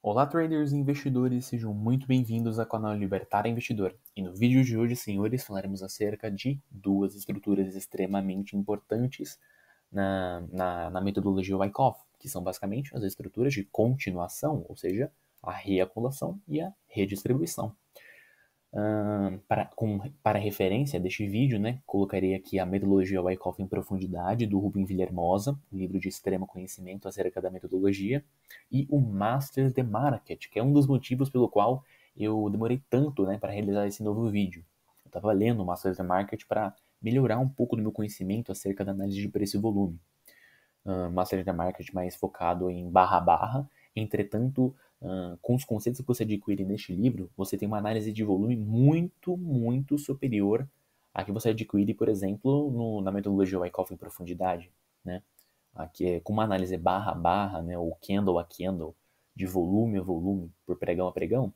Olá, traders e investidores, sejam muito bem-vindos ao canal Libertar Investidor. E no vídeo de hoje, senhores, falaremos acerca de duas estruturas extremamente importantes na, na, na metodologia Wyckoff, que são basicamente as estruturas de continuação, ou seja, a reacumulação e a redistribuição para, com, para referência deste vídeo, né, colocarei aqui a Metodologia Wyckoff em Profundidade, do Rubem Vilhermosa, um livro de extremo conhecimento acerca da metodologia, e o Masters de Market, que é um dos motivos pelo qual eu demorei tanto né, para realizar esse novo vídeo. Eu estava lendo o Masters de Market para melhorar um pouco do meu conhecimento acerca da análise de preço e volume. Uh, Masters de Market mais focado em barra-barra, entretanto com os conceitos que você adquire neste livro, você tem uma análise de volume muito, muito superior à que você adquire, por exemplo, no, na metodologia Wyckoff em profundidade, né? Aqui é com uma análise barra a barra, né? Ou candle a candle, de volume a volume, por pregão a pregão,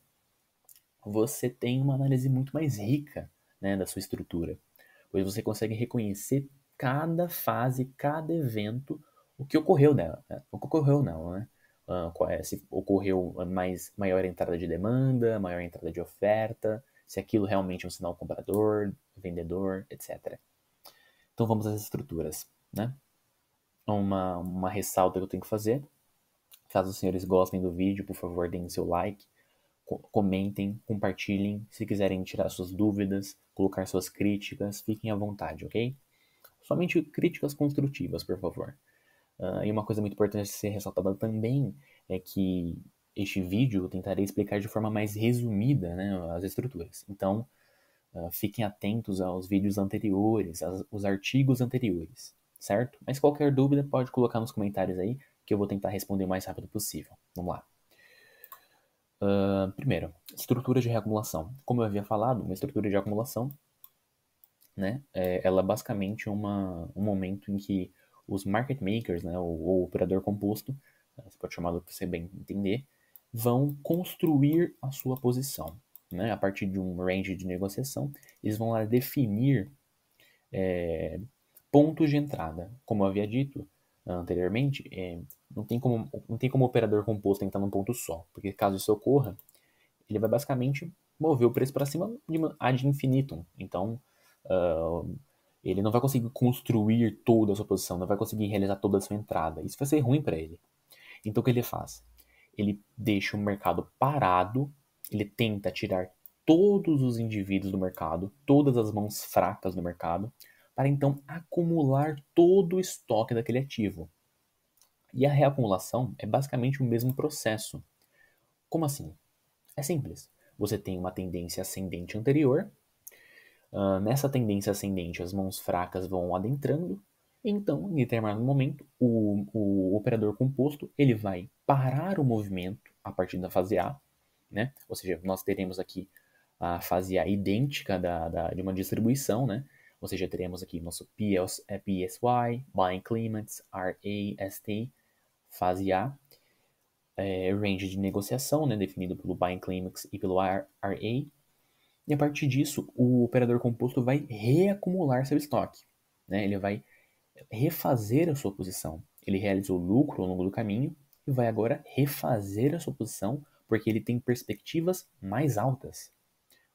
você tem uma análise muito mais rica, né? Da sua estrutura, pois você consegue reconhecer cada fase, cada evento, o que ocorreu nela, né? o que ocorreu nela, né? uh, se ocorreu mais, maior entrada de demanda, maior entrada de oferta, se aquilo realmente é um sinal comprador, vendedor, etc. Então vamos às estruturas, né? Uma, uma ressalta que eu tenho que fazer. Caso os senhores gostem do vídeo, por favor, deem seu like, comentem, compartilhem. Se quiserem tirar suas dúvidas, colocar suas críticas, fiquem à vontade, ok? Somente críticas construtivas, por favor. Uh, e uma coisa muito importante a ser ressaltada também é que este vídeo eu tentarei explicar de forma mais resumida né, as estruturas. Então, uh, fiquem atentos aos vídeos anteriores, aos artigos anteriores, certo? Mas qualquer dúvida pode colocar nos comentários aí, que eu vou tentar responder o mais rápido possível. Vamos lá. Uh, primeiro, estrutura de reacumulação. Como eu havia falado, uma estrutura de acumulação, né, é, ela é basicamente uma, um momento em que os market makers, né, ou, operador composto, né, você pode chamá-lo para você bem entender, vão construir a sua posição. Né? A partir de um range de negociação, eles vão lá definir é, pontos de entrada. Como eu havia dito anteriormente, é, não, tem como, não tem como o operador composto entrar num ponto só, porque caso isso ocorra, ele vai basicamente mover o preço para cima de ad infinitum. Então, uh, ele não vai conseguir construir toda a sua posição, não vai conseguir realizar toda a sua entrada. Isso vai ser ruim para ele. Então o que ele faz? Ele deixa o mercado parado, ele tenta tirar todos os indivíduos do mercado, todas as mãos fracas do mercado, para então acumular todo o estoque daquele ativo. E a reacumulação é basicamente o mesmo processo. Como assim? É simples. Você tem uma tendência ascendente anterior, ah, nessa tendência ascendente, as mãos fracas vão adentrando. Então, em determinado momento, o, o operador composto ele vai parar o movimento a partir da fase A, né? Ou seja, nós teremos aqui a fase A idêntica da, da de uma distribuição, né? Ou seja, teremos aqui nosso PS, é, PSY, Buying Climate, RA, ST, fase A, é, range de negociação, né, definido pelo Buying Climax e pelo RA, e a partir disso, o operador composto vai reacumular seu estoque. Né? Ele vai refazer a sua posição. Ele realizou lucro ao longo do caminho e vai agora refazer a sua posição porque ele tem perspectivas mais altas.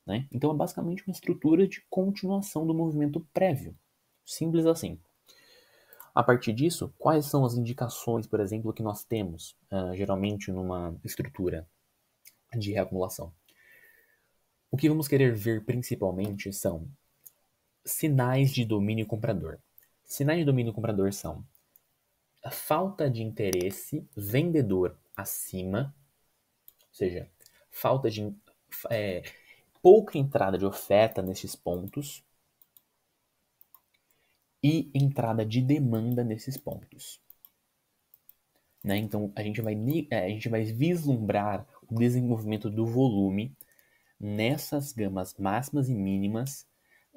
Né? Então é basicamente uma estrutura de continuação do movimento prévio. Simples assim. A partir disso, quais são as indicações, por exemplo, que nós temos uh, geralmente numa estrutura de reacumulação? O que vamos querer ver principalmente são sinais de domínio comprador. Sinais de domínio comprador são a falta de interesse vendedor acima, ou seja, falta de é, pouca entrada de oferta nesses pontos e entrada de demanda nesses pontos. Né? Então a gente, vai, é, a gente vai vislumbrar o desenvolvimento do volume nessas gamas máximas e mínimas.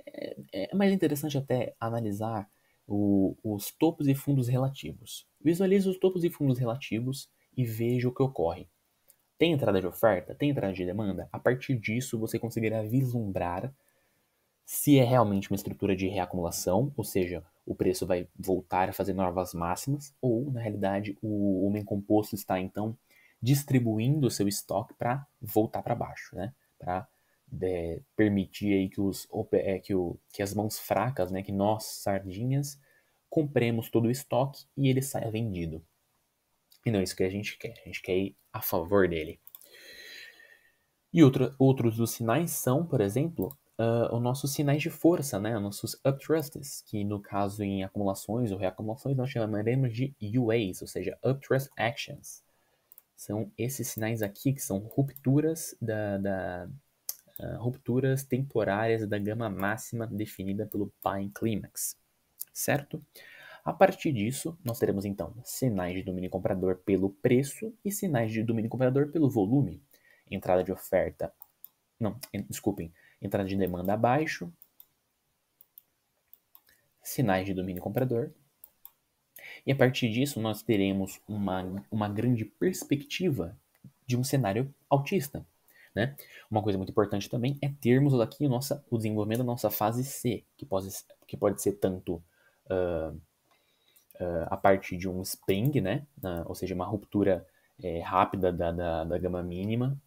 É, é mais interessante até analisar o, os topos e fundos relativos. Visualize os topos e fundos relativos e veja o que ocorre. Tem entrada de oferta? Tem entrada de demanda? A partir disso, você conseguirá vislumbrar se é realmente uma estrutura de reacumulação, ou seja, o preço vai voltar a fazer novas máximas, ou, na realidade, o homem composto está, então, distribuindo o seu estoque para voltar para baixo, né? para é, permitir aí que, os, é, que, o, que as mãos fracas, né, que nós, sardinhas, compremos todo o estoque e ele saia vendido. E não é isso que a gente quer, a gente quer ir a favor dele. E outro, outros dos sinais são, por exemplo, uh, os nossos sinais de força, né? Os nossos uptrusts, que no caso em acumulações ou reacumulações nós chamaremos de UAs, ou seja, uptrust actions. São esses sinais aqui que são rupturas da, da uh, rupturas temporárias da gama máxima definida pelo Pine Climax, certo? A partir disso, nós teremos então sinais de domínio comprador pelo preço e sinais de domínio comprador pelo volume. Entrada de oferta, não, desculpem, entrada de demanda abaixo, sinais de domínio comprador e a partir disso, nós teremos uma, uma grande perspectiva de um cenário autista. Né? Uma coisa muito importante também é termos aqui nossa, o desenvolvimento da nossa fase C, que pode, que pode ser tanto uh, uh, a partir de um spring, né? Uh, ou seja, uma ruptura eh, rápida da, da, da, gama mínima,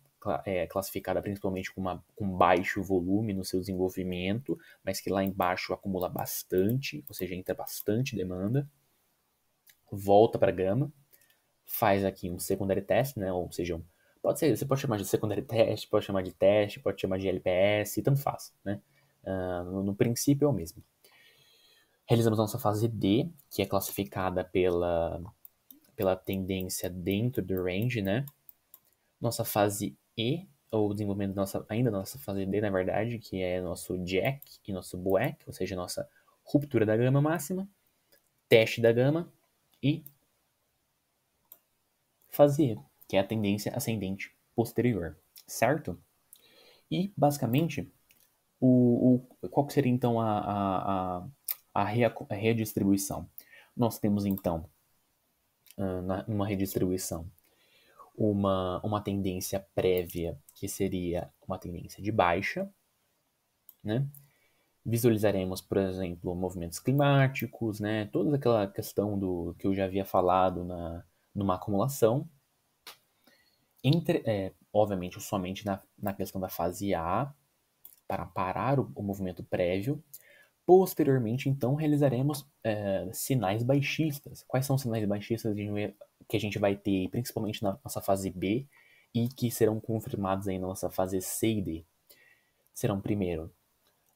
eh, classificada principalmente com, uma, com baixo volume no seu desenvolvimento, mas que lá embaixo acumula bastante, ou seja, entra bastante demanda volta para a gama, faz aqui um secondary test, né? Ou seja, um, pode ser, você pode chamar de secondary test, pode chamar de teste, pode chamar de LPS, tanto faz, né? Uh, no, no, princípio é o mesmo. Realizamos nossa fase D, que é classificada pela, pela tendência dentro do range, né? Nossa fase E, ou desenvolvimento nossa, ainda nossa fase D, na verdade, que é nosso jack e nosso bueck, ou seja, nossa ruptura da gama máxima, teste da gama, e fazer, que é a tendência ascendente posterior, certo? E, basicamente, o, o qual seria então a, a, a, a, rea, a redistribuição? Nós temos então, ah, na, numa redistribuição, uma, uma tendência prévia que seria uma tendência de baixa, né? visualizaremos, por exemplo, movimentos climáticos, né? toda aquela questão do que eu já havia falado na, numa acumulação. Entre, é, obviamente, somente na, na questão da fase A, para parar o, o movimento prévio. Posteriormente, então, realizaremos é, sinais baixistas. Quais são os sinais baixistas que a gente vai ter, principalmente na nossa fase B, e que serão confirmados aí na nossa fase C e D? Serão, primeiro,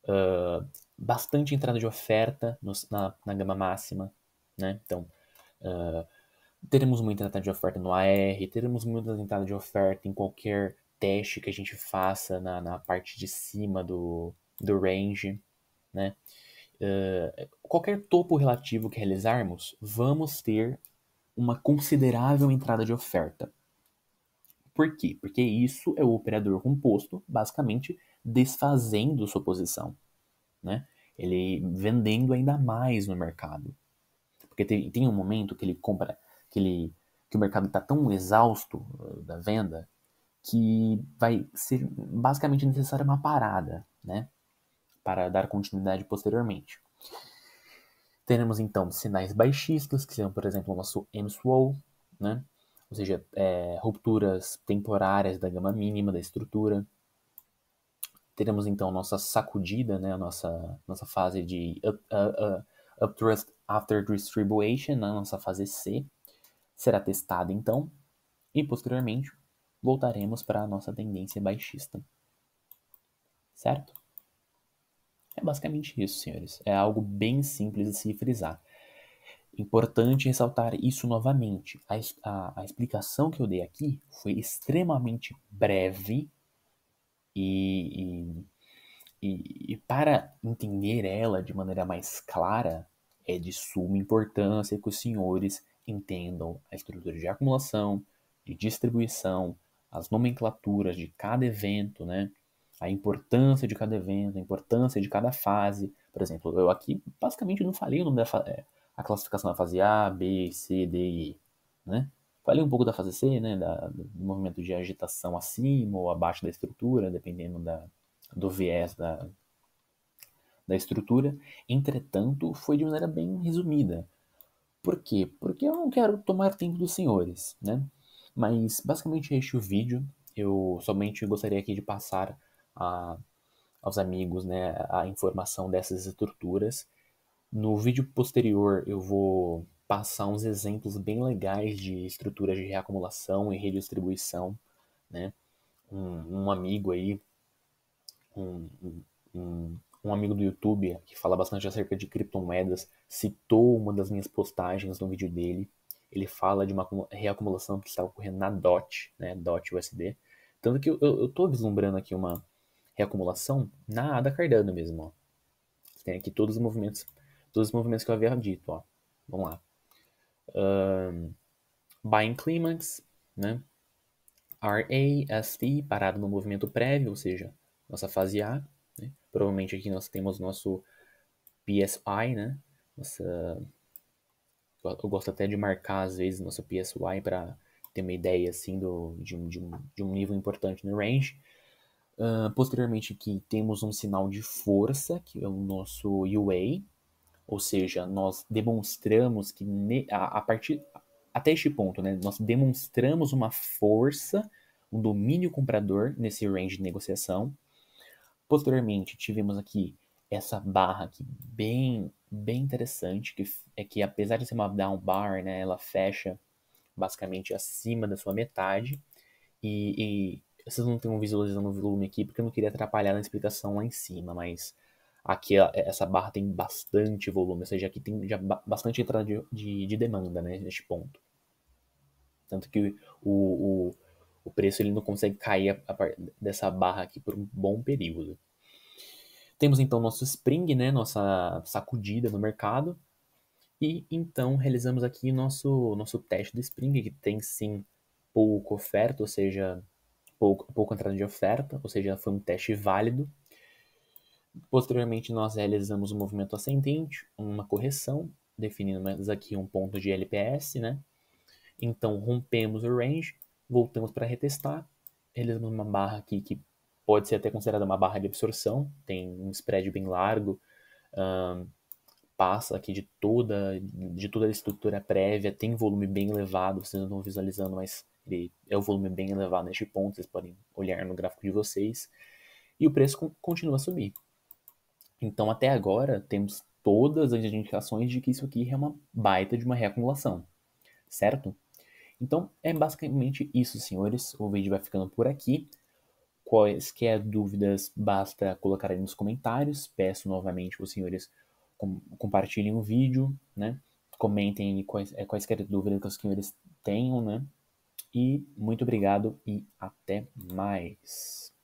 uh, bastante entrada de oferta na, na, gama máxima, né? Então, uh, teremos muita entrada de oferta no AR, teremos muita entrada de oferta em qualquer teste que a gente faça na, na parte de cima do, do range, né? Uh, qualquer topo relativo que realizarmos, vamos ter uma considerável entrada de oferta. Por quê? Porque isso é o operador composto, basicamente, desfazendo sua posição, né? Ele vendendo ainda mais no mercado. Porque tem, tem um momento que ele compra, que, ele, que o mercado está tão exausto eh, da venda que vai ser basicamente necessária uma parada, né? Para dar continuidade posteriormente. Teremos então sinais baixistas, que são, por exemplo, o nosso MSWOL, né? ou seja, é, rupturas temporárias da gama mínima da estrutura, teremos então nossa sacudida, né, nossa, nossa fase de up, uh, uh, thrust after distribution, na nossa fase C, será testada então, e posteriormente voltaremos para a nossa tendência baixista. Certo? É basicamente isso, senhores. É algo bem simples de se frisar. Importante ressaltar isso novamente. A, a, a explicação que eu dei aqui foi extremamente breve e, e, e para entender ela de maneira mais clara, é de suma importância que os senhores entendam a estrutura de acumulação, de distribuição, as nomenclaturas de cada evento, né? a importância de cada evento, a importância de cada fase. Por exemplo, eu aqui basicamente não falei o nome da é, a classificação da fase A, B, C, D e E. Né? Falei um pouco da fase C, né, da, do movimento de agitação acima ou abaixo da estrutura, dependendo da, do viés da, da estrutura. Entretanto, foi de maneira bem resumida. Por quê? Porque eu não quero tomar tempo dos senhores, né? Mas basicamente este o vídeo. Eu somente gostaria aqui de passar a, aos amigos né, a informação dessas estruturas. No vídeo posterior eu vou passar uns exemplos bem legais de estruturas de reacumulação e redistribuição, né? Um, um amigo aí, um, um, um amigo do YouTube que fala bastante acerca de criptomoedas citou uma das minhas postagens no vídeo dele. Ele fala de uma reacumulação que está ocorrendo na DOT, né? DOT USD. Tanto que eu, estou vislumbrando aqui uma reacumulação na ADA Cardano mesmo, ó. Tem aqui todos os movimentos, todos os movimentos que eu havia dito, ó. Vamos lá um, buying climax, né? RAST, parado no movimento prévio, ou seja, nossa fase A. Né? Provavelmente aqui nós temos nosso PSI, né? Nossa... Eu gosto até de marcar, às vezes, nosso PSY para ter uma ideia, assim, do, de, um, de, um, de um nível importante no range. Uh, posteriormente aqui temos um sinal de força, que é o nosso UA, ou seja, nós demonstramos que a, a partir até este ponto, né, nós demonstramos uma força, um domínio comprador nesse range de negociação. Posteriormente, tivemos aqui essa barra aqui bem bem interessante, que é que apesar de ser uma down bar, né, ela fecha basicamente acima da sua metade. E, e vocês não estão visualizando o volume aqui, porque eu não queria atrapalhar na explicação lá em cima, mas Aqui é, essa barra tem bastante volume, ou seja, aqui tem já bastante entrada de, de, de demanda né, neste ponto. Tanto que o, o, o preço ele não consegue cair a, a, dessa barra aqui por um bom período. Temos então nosso spring, né, nossa sacudida no mercado. E então realizamos aqui nosso, nosso teste do spring, que tem sim pouco oferta, ou seja, pouco, pouca entrada de oferta, ou seja, foi um teste válido, Posteriormente, nós realizamos um movimento ascendente, uma correção, definindo mais aqui um ponto de LPS, né? Então, rompemos o range, voltamos para retestar, realizamos uma barra aqui que pode ser até considerada uma barra de absorção, tem um spread bem largo, um, passa aqui de toda, de toda a estrutura prévia, tem volume bem elevado, vocês não estão visualizando, mas ele é o volume bem elevado neste ponto, vocês podem olhar no gráfico de vocês, e o preço continua a subir. Então, até agora, temos todas as indicações de que isso aqui é uma baita de uma reacumulação, certo? Então, é basicamente isso, senhores. O vídeo vai ficando por aqui. Quaisquer dúvidas, basta colocar aí nos comentários. Peço novamente os senhores com, compartilhem o vídeo, né? Comentem quais, é, quaisquer dúvidas que os senhores tenham, né? E muito obrigado e até mais.